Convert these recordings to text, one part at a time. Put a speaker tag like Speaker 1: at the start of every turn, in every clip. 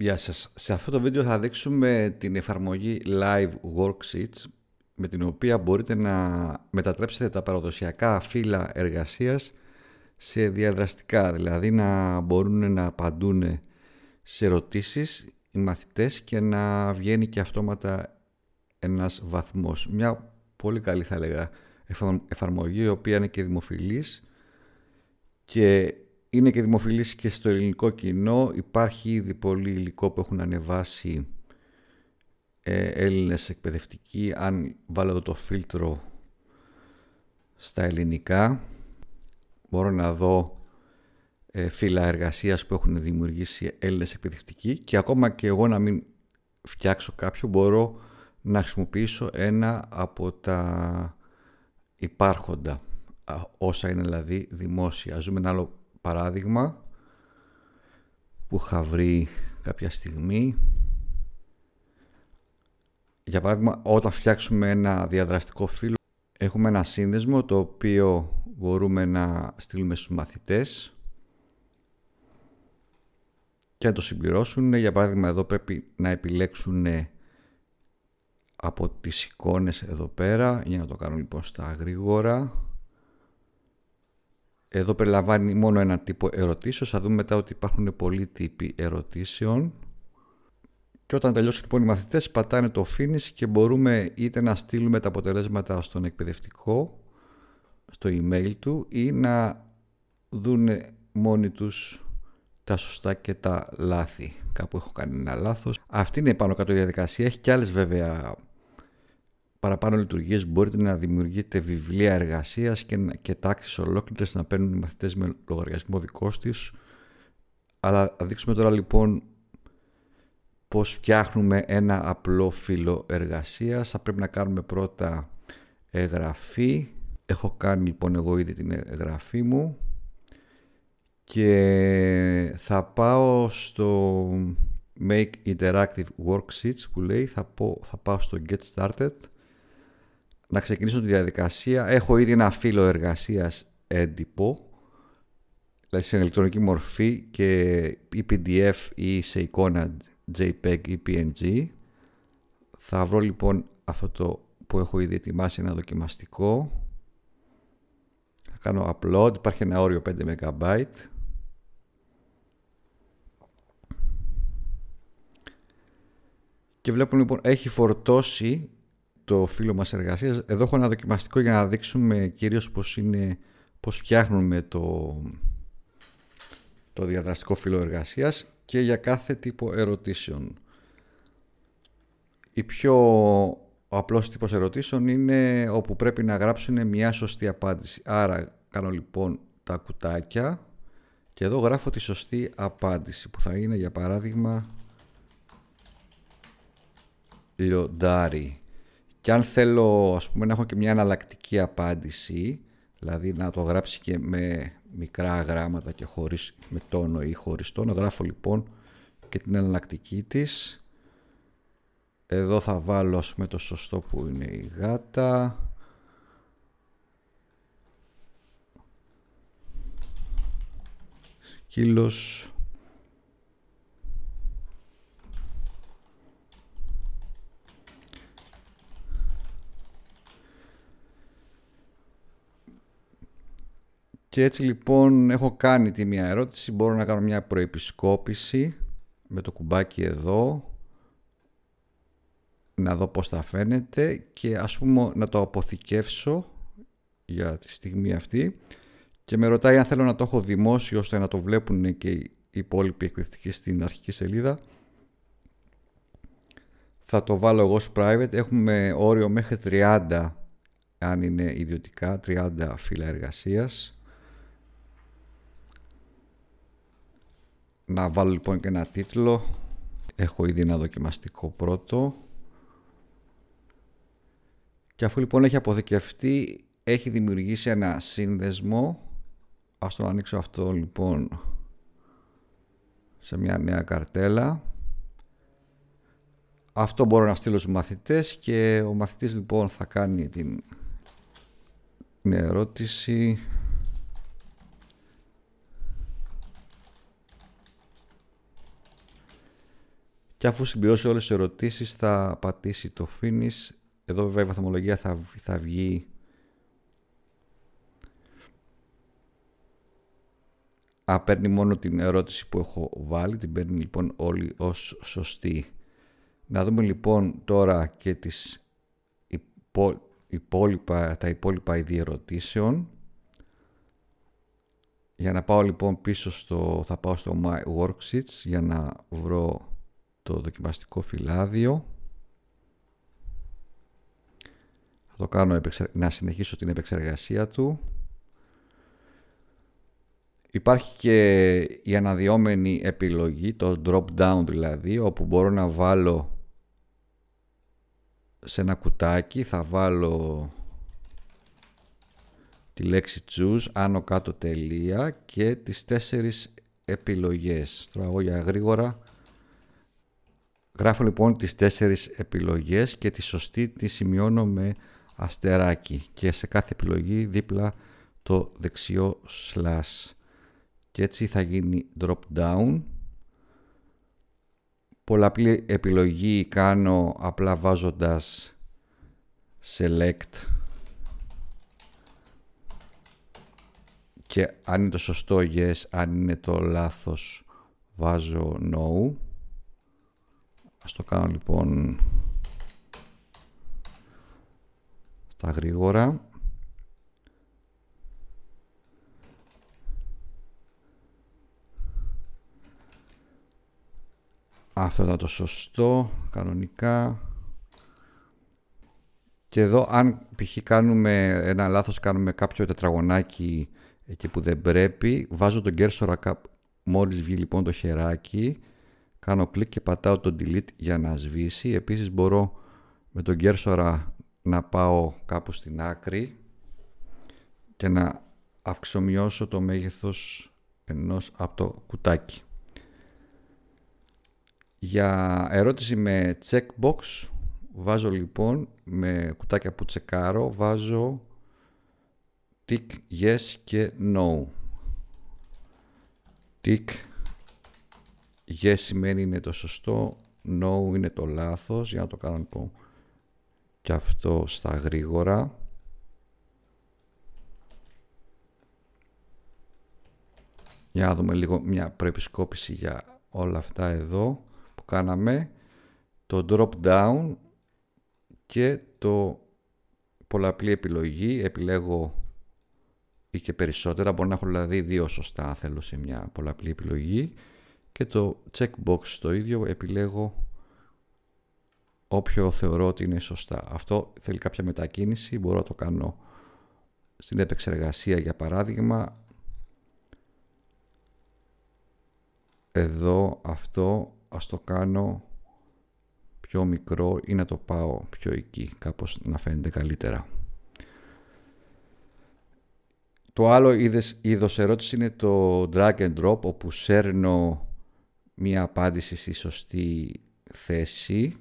Speaker 1: Γεια σας. Σε αυτό το βίντεο θα δείξουμε την εφαρμογή Live Worksheets με την οποία μπορείτε να μετατρέψετε τα παραδοσιακά φύλλα εργασίας σε διαδραστικά, δηλαδή να μπορούν να απαντούν σε ερωτήσεις οι μαθητές και να βγαίνει και αυτόματα ένας βαθμός. Μια πολύ καλή θα λέγα εφαρμογή η οποία είναι και δημοφιλής και είναι και δημοφιλής και στο ελληνικό κοινό. Υπάρχει ήδη πολύ υλικό που έχουν ανεβάσει ε, Έλληνες εκπαιδευτικοί. Αν βάλω εδώ το φίλτρο στα ελληνικά, μπορώ να δω ε, φύλλα εργασίας που έχουν δημιουργήσει Έλληνες εκπαιδευτικοί και ακόμα και εγώ να μην φτιάξω κάποιο μπορώ να χρησιμοποιήσω ένα από τα υπάρχοντα όσα είναι δηλαδή δημόσια. δούμε ένα παράδειγμα που είχα βρει κάποια στιγμή. Για παράδειγμα, όταν φτιάξουμε ένα διαδραστικό φύλλο, έχουμε ένα σύνδεσμο το οποίο μπορούμε να στείλουμε στους μαθητές και να το συμπληρώσουν. Για παράδειγμα, εδώ πρέπει να επιλέξουν από τις εικόνες εδώ πέρα για να το κάνω λοιπόν στα γρήγορα εδώ περιλαμβάνει μόνο ένα τύπο ερωτήσεων, Θα δούμε μετά ότι υπάρχουν πολλοί τύποι ερωτήσεων. Και όταν τελειώσουν λοιπόν οι μαθητές πατάνε το finish και μπορούμε είτε να στείλουμε τα αποτελέσματα στον εκπαιδευτικό, στο email του ή να δούνε μόνοι τους τα σωστά και τα λάθη. Κάπου έχω κάνει ένα λάθος. Αυτή είναι πάνω κάτω η διαδικασία. Έχει και άλλες βέβαια παραπάνω λειτουργίες μπορείτε να δημιουργείτε βιβλία εργασίας και, και τάξεις ολόκληρες να παίρνουν οι μαθητές με λογαριασμό δικό της. Αλλά θα δείξουμε τώρα λοιπόν πώς φτιάχνουμε ένα απλό φύλλο εργασίας. Θα πρέπει να κάνουμε πρώτα εγγραφή. Έχω κάνει λοιπόν εγώ ήδη την εγγραφή μου και θα πάω στο Make Interactive Worksheets που λέει, θα, πω, θα πάω στο Get Started να ξεκινήσω τη διαδικασία. Έχω ήδη ένα φύλλο εργασίας έντυπο, δηλαδή σε ηλεκτρονική μορφή και ή PDF ή σε εικόνα JPEG ή PNG. Θα βρω λοιπόν αυτό που έχω ήδη ετοιμάσει ένα δοκιμαστικό. Θα κάνω upload, υπάρχει ένα όριο 5 MB. Και βλέπουμε λοιπόν έχει φορτώσει το φίλο μας εργασίας. Εδώ έχω ένα δοκιμαστικό για να δείξουμε κυρίως πώς, είναι, πώς φτιάχνουμε το, το διαδραστικό φύλλο εργασίας και για κάθε τύπο ερωτήσεων. Η πιο απλός τύπος ερωτήσεων είναι όπου πρέπει να γράψουν μια σωστή απάντηση. Άρα κάνω λοιπόν τα κουτάκια και εδώ γράφω τη σωστή απάντηση που θα είναι για παράδειγμα λιοντάρι. Και αν θέλω ας πούμε, να έχω και μια αναλλακτική απάντηση, δηλαδή να το γράψει και με μικρά γράμματα και χωρίς, με τόνο ή χωρίς τόνο, γράφω λοιπόν και την αναλλακτική της. Εδώ θα βάλω ας το σωστό που είναι η γάτα. Σκύλος Και έτσι λοιπόν έχω κάνει τη μία ερώτηση, μπορώ να κάνω μια προεπισκόπηση με το κουμπάκι εδώ, να δω πώς θα φαίνεται και ας πούμε να το αποθηκεύσω για τη στιγμή αυτή και με ρωτάει αν θέλω να το έχω δημόσιο ώστε να το βλέπουν και οι υπόλοιποι εκπαιδευτικοί στην αρχική σελίδα. Θα το βάλω εγώ ως private. Έχουμε όριο μέχρι 30 αν είναι ιδιωτικά, 30 φύλλα εργασίας. Να βάλω λοιπόν και ένα τίτλο. Έχω ήδη ένα δοκιμαστικό πρώτο. Και αφού λοιπόν έχει αποθηκευτεί, έχει δημιουργήσει ένα σύνδεσμο. Ας το ανοίξω αυτό λοιπόν σε μια νέα καρτέλα. Αυτό μπορώ να στείλω στους μαθητές και ο μαθητής λοιπόν θα κάνει την ερώτηση Και αφού συμπληρώσει όλες τις ερωτήσεις θα πατήσει το finish. Εδώ βέβαια η βαθμολογία θα, θα βγει Α, παίρνει μόνο την ερώτηση που έχω βάλει, την παίρνει λοιπόν όλη ως σωστή. Να δούμε λοιπόν τώρα και τις υπόλοιπα, τα υπόλοιπα είδη ερωτήσεων. Για να πάω λοιπόν πίσω στο, θα πάω στο My Worksheets για να βρω το δοκιμαστικό φυλάδιο. Θα το κάνω να συνεχίσω την επεξεργασία του. Υπάρχει και η αναδυόμενη επιλογή, το drop down δηλαδή, όπου μπορώ να βάλω σε ένα κουτάκι, θα βάλω τη λέξη choose, άνω κάτω τελεία και τις τέσσερις επιλογές. Τώρα εγώ για γρήγορα Γράφω λοιπόν τις τέσσερις επιλογές και τη σωστή τη σημειώνω με αστεράκι και σε κάθε επιλογή δίπλα το δεξιό slash και έτσι θα γίνει drop down πολλαπλή επιλογή κάνω απλά βάζοντας select και αν είναι το σωστό yes αν είναι το λάθος βάζω no Ας το κάνω λοιπόν στα γρήγορα. Αυτό ήταν το σωστό, κανονικά. Και εδώ αν π.χ. κάνουμε ένα λάθος, κάνουμε κάποιο τετραγωνάκι εκεί που δεν πρέπει, βάζω τον κέρσορα Μόλις βγει λοιπόν το χεράκι, κάνω κλικ και πατάω το delete για να σβήσει. Επίσης μπορώ με τον κέρσορα να πάω κάπου στην άκρη και να αυξομοιώσω το μέγεθος ενός από το κουτάκι. Για ερώτηση με checkbox βάζω λοιπόν με κουτάκια που τσεκάρω βάζω tick yes και no. Tick yes σημαίνει είναι το σωστό, no είναι το λάθος, για να το κάνω λοιπόν και αυτό στα γρήγορα. Για να δούμε λίγο μια προεπισκόπηση για όλα αυτά εδώ που κάναμε. Το drop down και το πολλαπλή επιλογή. Επιλέγω ή και περισσότερα. Μπορώ να έχω δηλαδή δύο σωστά θέλω σε μια πολλαπλή επιλογή και το checkbox το ίδιο επιλέγω όποιο θεωρώ ότι είναι σωστά. Αυτό θέλει κάποια μετακίνηση, μπορώ να το κάνω στην επεξεργασία για παράδειγμα. Εδώ αυτό ας το κάνω πιο μικρό ή να το πάω πιο εκεί, κάπως να φαίνεται καλύτερα. Το άλλο είδος ερώτηση είναι το drag and drop, όπου σέρνω μία απάντηση στη σωστή θέση,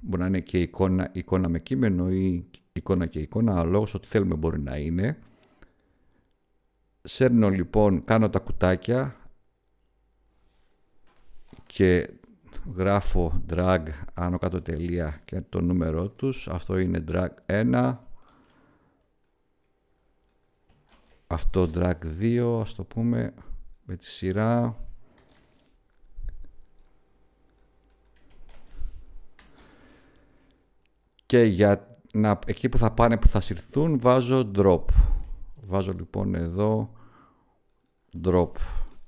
Speaker 1: μπορεί να είναι και εικόνα, εικόνα με κείμενο ή εικόνα και εικόνα, αλλά ό,τι θέλουμε μπορεί να είναι. Σέρνω λοιπόν, κάνω τα κουτάκια και γράφω drag άνω κάτω τελεία και το νούμερό τους. Αυτό είναι drag 1. Αυτό drag 2, ας το πούμε, με τη σειρά. Και για να, εκεί που θα πάνε, που θα συρθούν, βάζω drop. Βάζω λοιπόν εδώ drop.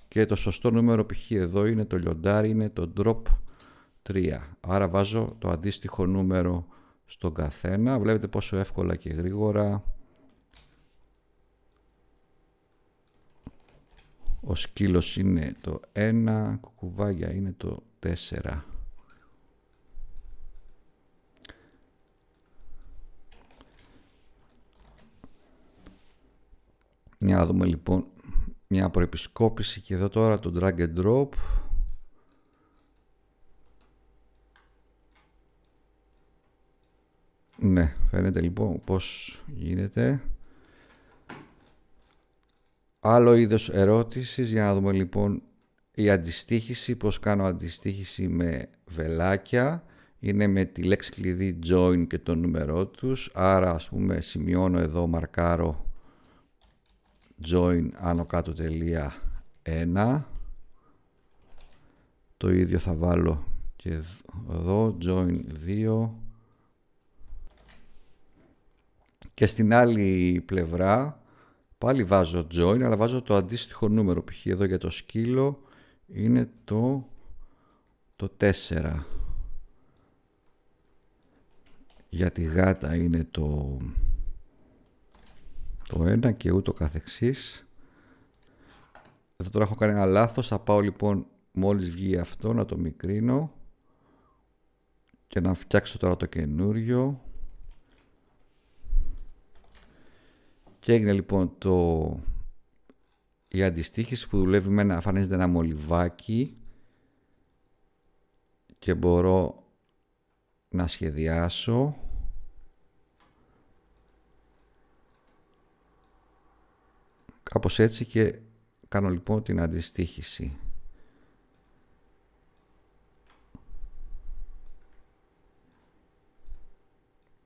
Speaker 1: Και το σωστό νούμερο π.χ. εδώ είναι το λιοντάρι, είναι το drop 3. Άρα βάζω το αντίστοιχο νούμερο στον καθένα. Βλέπετε πόσο εύκολα και γρήγορα ο σκύλος είναι το 1, κουκουβάγια είναι το 4. Για να δούμε λοιπόν μια προεπισκόπηση και εδώ τώρα το drag and drop. Ναι, φαίνεται λοιπόν πώς γίνεται. Άλλο είδος ερώτησης, για να δούμε λοιπόν η αντιστοίχηση, πώς κάνω αντιστοίχηση με βελάκια. Είναι με τη λέξη κλειδί join και το νούμερό τους, άρα ας πούμε σημειώνω εδώ, μαρκάρω join άνω κάτω τελεία 1 το ίδιο θα βάλω και εδώ join 2 και στην άλλη πλευρά πάλι βάζω join αλλά βάζω το αντίστοιχο νούμερο π.χ. εδώ για το σκύλο είναι το το 4 για τη γάτα είναι το το ένα και ούτω καθεξής. Εδώ τώρα έχω κάνει ένα λάθος, θα πάω λοιπόν μόλις βγει αυτό να το μικρύνω και να φτιάξω τώρα το καινούριο. Και έγινε λοιπόν το... η αντιστοίχηση που δουλεύει με ένα, εμφανίζεται ένα μολυβάκι και μπορώ να σχεδιάσω Κάπως έτσι και κάνω λοιπόν την αντιστοίχηση.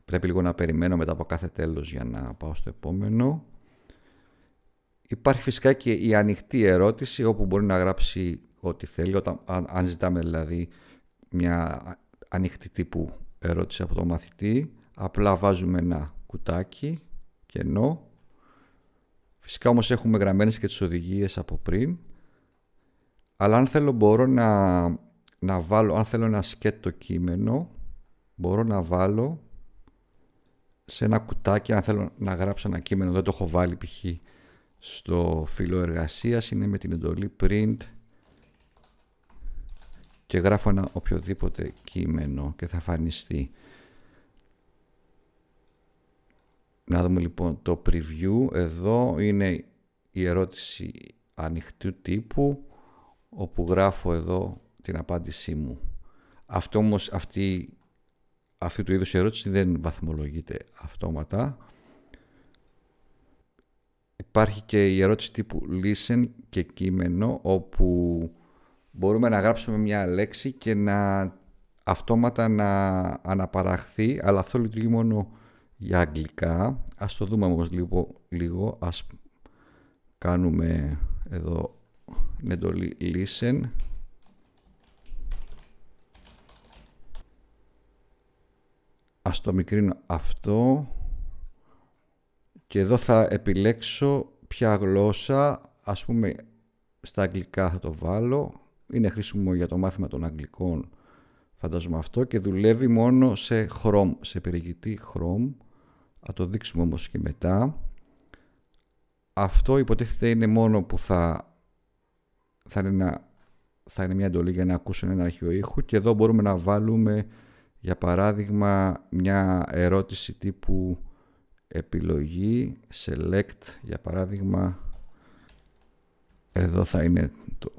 Speaker 1: Πρέπει λίγο να περιμένω μετά από κάθε τέλος για να πάω στο επόμενο. Υπάρχει φυσικά και η ανοιχτή ερώτηση όπου μπορεί να γράψει ό,τι θέλει, όταν, αν, ζητάμε δηλαδή μια ανοιχτή τύπου ερώτηση από τον μαθητή. Απλά βάζουμε ένα κουτάκι κενό Φυσικά όμως έχουμε γραμμένες και τις οδηγίες από πριν. Αλλά αν θέλω μπορώ να, να βάλω, αν θέλω ένα σκέτο κείμενο, μπορώ να βάλω σε ένα κουτάκι, αν θέλω να γράψω ένα κείμενο, δεν το έχω βάλει π.χ. στο φύλλο εργασίας, είναι με την εντολή print και γράφω ένα οποιοδήποτε κείμενο και θα εμφανιστεί. Να δούμε λοιπόν το preview. Εδώ είναι η ερώτηση ανοιχτού τύπου όπου γράφω εδώ την απάντησή μου. Αυτό όμως αυτή, αυτή του είδους η ερώτηση δεν βαθμολογείται αυτόματα. Υπάρχει και η ερώτηση τύπου listen και κείμενο όπου μπορούμε να γράψουμε μια λέξη και να αυτόματα να αναπαραχθεί αλλά αυτό λειτουργεί μόνο για αγγλικά. Ας το δούμε όμως λίγο, λίγο. Ας κάνουμε εδώ εντολή listen. Ας το μικρύνω αυτό. Και εδώ θα επιλέξω ποια γλώσσα, ας πούμε στα αγγλικά θα το βάλω. Είναι χρήσιμο για το μάθημα των αγγλικών φαντάζομαι αυτό και δουλεύει μόνο σε Chrome, σε περιηγητή Chrome θα το δείξουμε όμως και μετά αυτό υποτίθεται είναι μόνο που θα θα είναι, ένα, θα είναι μια εντολή για να ακούσουν ένα αρχείο ήχου και εδώ μπορούμε να βάλουμε για παράδειγμα μια ερώτηση τύπου επιλογή select για παράδειγμα εδώ θα είναι το,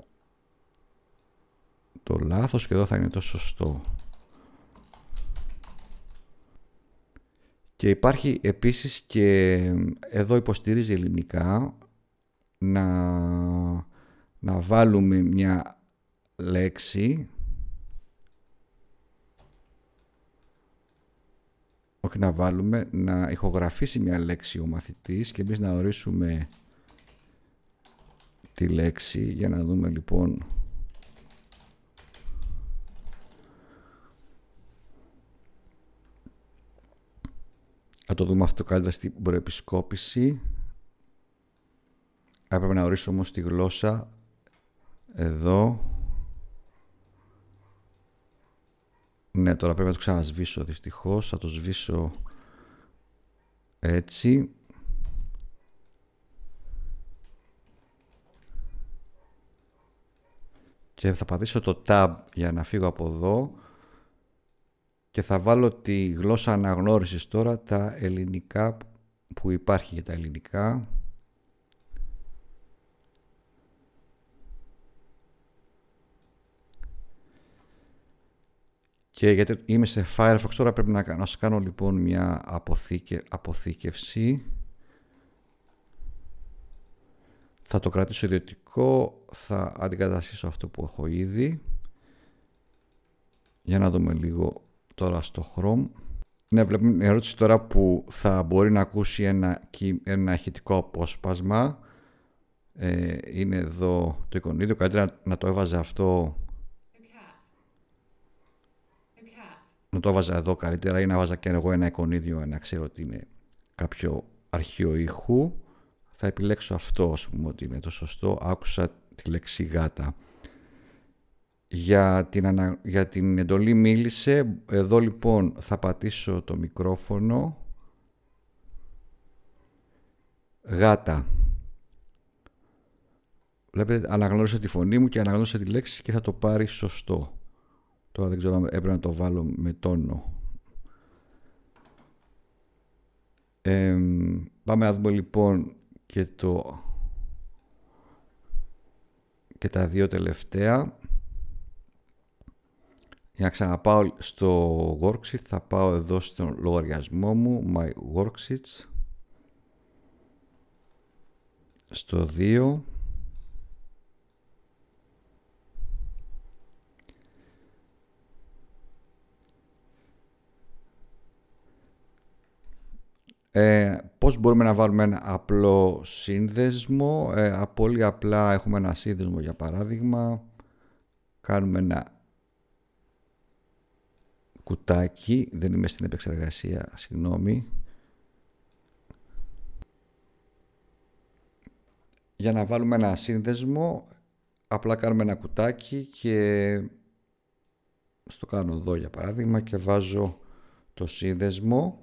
Speaker 1: το λάθος και εδώ θα είναι το σωστό Και υπάρχει επίσης και εδώ υποστηρίζει ελληνικά να, να βάλουμε μια λέξη όχι να βάλουμε, να ηχογραφήσει μια λέξη ο μαθητής και εμείς να ορίσουμε τη λέξη για να δούμε λοιπόν Θα το δούμε αυτό καλύτερα στην προεπισκόπηση. Έπρεπε να ορίσω όμως τη γλώσσα εδώ. Ναι, τώρα πρέπει να το ξανασβήσω δυστυχώς. Θα το σβήσω έτσι. Και θα πατήσω το tab για να φύγω από εδώ και θα βάλω τη γλώσσα αναγνώρισης τώρα τα ελληνικά που υπάρχει για τα ελληνικά και γιατί είμαι σε Firefox τώρα πρέπει να, κάνω κάνω λοιπόν μια αποθήκε, αποθήκευση θα το κρατήσω ιδιωτικό θα αντικαταστήσω αυτό που έχω ήδη για να δούμε λίγο τώρα στο Chrome. Ναι, βλέπουμε μια ερώτηση τώρα που θα μπορεί να ακούσει ένα, ένα απόσπασμα. Ε, είναι εδώ το εικονίδιο. Καλύτερα να, να το έβαζα αυτό. Να το έβαζα εδώ καλύτερα ή να βάζα και εγώ ένα εικονίδιο να ξέρω ότι είναι κάποιο αρχείο ήχου. Θα επιλέξω αυτό, ας πούμε, ότι είναι το σωστό. Άκουσα τη λέξη γάτα για την, ανα... για την εντολή μίλησε. Εδώ λοιπόν θα πατήσω το μικρόφωνο. Γάτα. Βλέπετε, αναγνώρισα τη φωνή μου και αναγνώρισα τη λέξη και θα το πάρει σωστό. Τώρα δεν ξέρω αν έπρεπε να το βάλω με τόνο. πάμε να δούμε λοιπόν και, το... και τα δύο τελευταία. Για να ξαναπάω στο worksheet θα πάω εδώ στον λογαριασμό μου My Worksheets στο 2 Ε, πώς μπορούμε να βάλουμε ένα απλό σύνδεσμο. Ε, πολύ απλά έχουμε ένα σύνδεσμο για παράδειγμα. Κάνουμε ένα κουτάκι, δεν είμαι στην επεξεργασία, συγγνώμη. Για να βάλουμε ένα σύνδεσμο, απλά κάνουμε ένα κουτάκι και στο κάνω εδώ για παράδειγμα και βάζω το σύνδεσμο.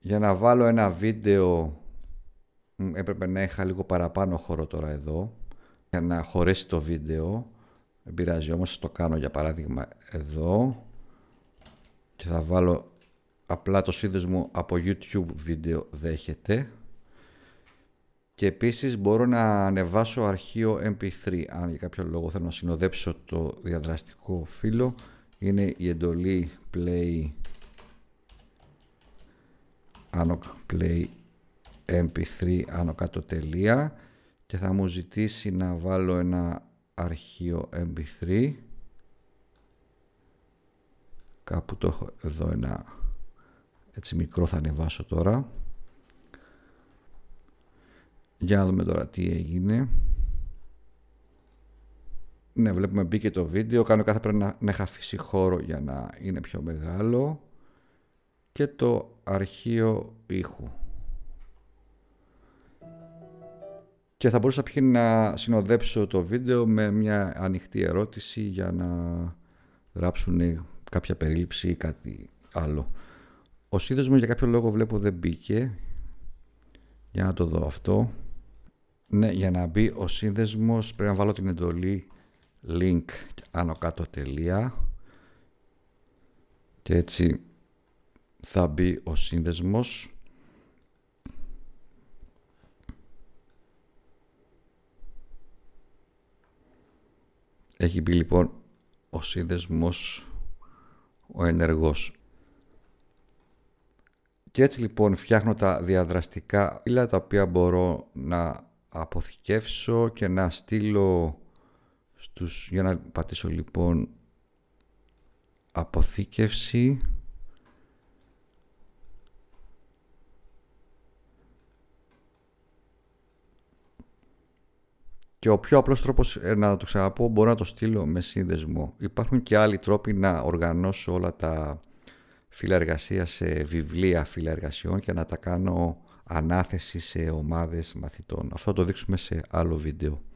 Speaker 1: Για να βάλω ένα βίντεο έπρεπε να είχα λίγο παραπάνω χώρο τώρα εδώ για να χωρέσει το βίντεο δεν πειράζει όμως, το κάνω για παράδειγμα εδώ και θα βάλω απλά το σύνδεσμο από YouTube βίντεο δέχεται και επίσης μπορώ να ανεβάσω αρχείο MP3 αν για κάποιο λόγο θέλω να συνοδέψω το διαδραστικό φύλλο είναι η εντολή play Anok play mp3 άνω τελεία και θα μου ζητήσει να βάλω ένα αρχείο mp3 κάπου το έχω εδώ ένα έτσι μικρό θα ανεβάσω τώρα για να δούμε τώρα τι έγινε ναι βλέπουμε μπήκε το βίντεο κάνω κάθε πρέπει να, να έχω αφήσει χώρο για να είναι πιο μεγάλο και το αρχείο ήχου και θα μπορούσα πήγαινε να συνοδέψω το βίντεο με μια ανοιχτή ερώτηση για να γράψουν κάποια περίληψη ή κάτι άλλο. Ο σύνδεσμος για κάποιο λόγο βλέπω δεν μπήκε. Για να το δω αυτό. Ναι, για να μπει ο σύνδεσμος πρέπει να βάλω την εντολή link άνω κάτω τελεία και έτσι θα μπει ο σύνδεσμος Έχει μπει λοιπόν ο σύνδεσμος ο ενεργός. Και έτσι λοιπόν φτιάχνω τα διαδραστικά φύλλα τα οποία μπορώ να αποθηκεύσω και να στείλω στους... Για να πατήσω λοιπόν αποθήκευση Και ο πιο απλός τρόπος, ε, να το ξαναπώ, μπορώ να το στείλω με σύνδεσμο. Υπάρχουν και άλλοι τρόποι να οργανώσω όλα τα φύλλα εργασίας σε βιβλία φύλλα και να τα κάνω ανάθεση σε ομάδες μαθητών. Αυτό το δείξουμε σε άλλο βίντεο.